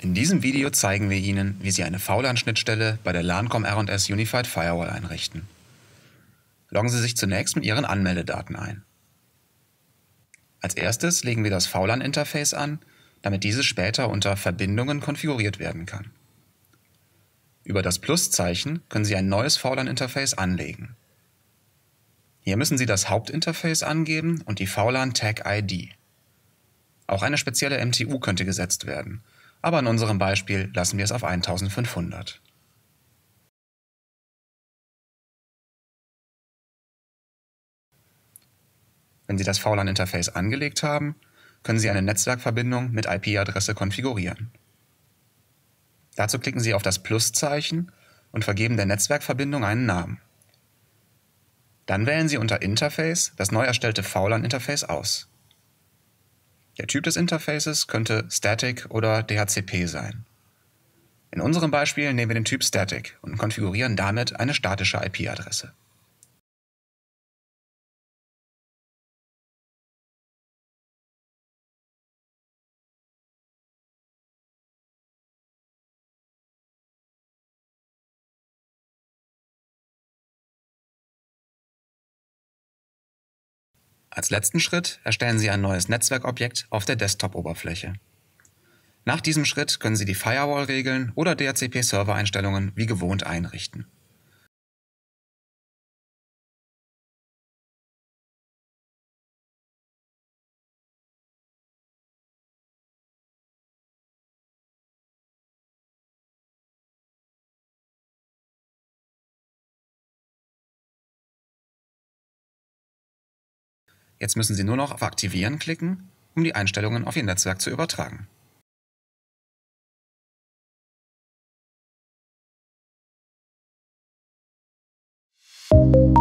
In diesem Video zeigen wir Ihnen, wie Sie eine VLAN-Schnittstelle bei der LANCOM R&S Unified Firewall einrichten. Loggen Sie sich zunächst mit Ihren Anmeldedaten ein. Als erstes legen wir das VLAN-Interface an, damit dieses später unter Verbindungen konfiguriert werden kann. Über das Pluszeichen können Sie ein neues VLAN-Interface anlegen. Hier müssen Sie das Hauptinterface angeben und die VLAN-Tag-ID. Auch eine spezielle MTU könnte gesetzt werden – aber in unserem Beispiel lassen wir es auf 1500. Wenn Sie das VLAN-Interface angelegt haben, können Sie eine Netzwerkverbindung mit IP-Adresse konfigurieren. Dazu klicken Sie auf das Pluszeichen und vergeben der Netzwerkverbindung einen Namen. Dann wählen Sie unter Interface das neu erstellte VLAN-Interface aus. Der Typ des Interfaces könnte Static oder DHCP sein. In unserem Beispiel nehmen wir den Typ Static und konfigurieren damit eine statische IP-Adresse. Als letzten Schritt erstellen Sie ein neues Netzwerkobjekt auf der Desktop-Oberfläche. Nach diesem Schritt können Sie die Firewall-Regeln oder DHCP-Server-Einstellungen wie gewohnt einrichten. Jetzt müssen Sie nur noch auf Aktivieren klicken, um die Einstellungen auf Ihr Netzwerk zu übertragen. Musik